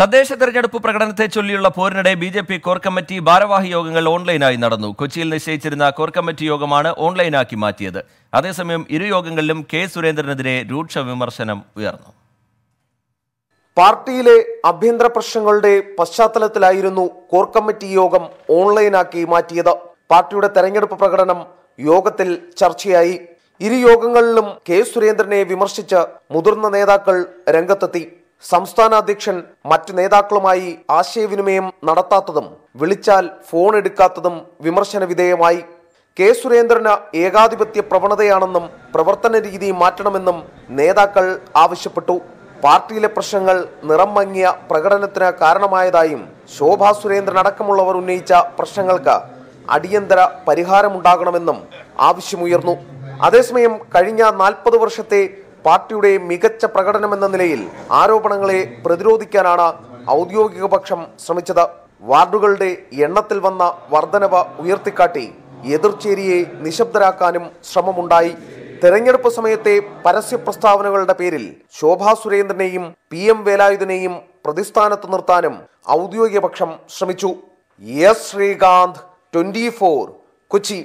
തദ്ദേശ തെരഞ്ഞെടുപ്പ് പ്രകടനത്തെ ചൊല്ലിയുള്ള പോരിനിടെ B J P core committee ഭാരവാഹി യോഗങ്ങൾ ഓൺലൈനായി നടന്നു കൊച്ചിയിൽ നിശ്ചയിച്ചിരുന്ന കോർ കമ്മിറ്റി യോഗമാണ് ഓൺലൈനാക്കി മാറ്റിയത് അതേസമയം ഇരു യോഗങ്ങളിലും കെ സുരേന്ദ്രനെതിരെ രൂക്ഷ വിമർശനം ഉയർന്നു പാർട്ടിയിലെ ആഭ്യന്തര പ്രശ്നങ്ങളുടെ പശ്ചാത്തലത്തിലായിരുന്നു കോർ കമ്മിറ്റി യോഗം ഓൺലൈനാക്കി മാറ്റിയത് പാർട്ടിയുടെ തെരഞ്ഞെടുപ്പ് പ്രകടനം യോഗത്തിൽ ചർച്ചയായി ഇരു യോഗങ്ങളിലും കെ സുരേന്ദ്രനെ വിമർശിച്ച് മുതിർന്ന നേതാക്കൾ രംഗത്തെത്തി സംസ്ഥാന അധ്യക്ഷൻ മറ്റു നേതാക്കളുമായി ആശയവിനിമയം നടത്താത്തതും വിളിച്ചാൽ ഫോൺ എടുക്കാത്തതും വിമർശന വിധേയമായി കെ സുരേന്ദ്രന് ഏകാധിപത്യ പ്രവണതയാണെന്നും പ്രവർത്തന രീതി മാറ്റണമെന്നും നേതാക്കൾ ആവശ്യപ്പെട്ടു പാർട്ടിയിലെ പ്രശ്നങ്ങൾ നിറം മങ്ങിയ പ്രകടനത്തിന് കാരണമായതായും ശോഭാ സുരേന്ദ്രൻ അടക്കമുള്ളവർ ഉന്നയിച്ച പ്രശ്നങ്ങൾക്ക് അടിയന്തര പരിഹാരമുണ്ടാകണമെന്നും ആവശ്യമുയർന്നു അതേസമയം കഴിഞ്ഞ നാൽപ്പത് വർഷത്തെ പാർട്ടിയുടെ മികച്ച പ്രകടനമെന്ന നിലയിൽ ആരോപണങ്ങളെ പ്രതിരോധിക്കാനാണ് ഔദ്യോഗിക പക്ഷം ശ്രമിച്ചത് വാർഡുകളുടെ എണ്ണത്തിൽ വന്ന വർധനവ് ഉയർത്തിക്കാട്ടി എതിർചേരിയെ നിശബ്ദരാക്കാനും ശ്രമമുണ്ടായി തെരഞ്ഞെടുപ്പ് സമയത്തെ പരസ്യ പ്രസ്താവനകളുടെ പേരിൽ ശോഭാ സുരേന്ദ്രനെയും പി എം വേലായുധനെയും പ്രതിസ്ഥാനത്ത് നിർത്താനും ഔദ്യോഗിക പക്ഷം ശ്രമിച്ചു എസ് ശ്രീകാന്ത് ട്വന്റി കൊച്ചി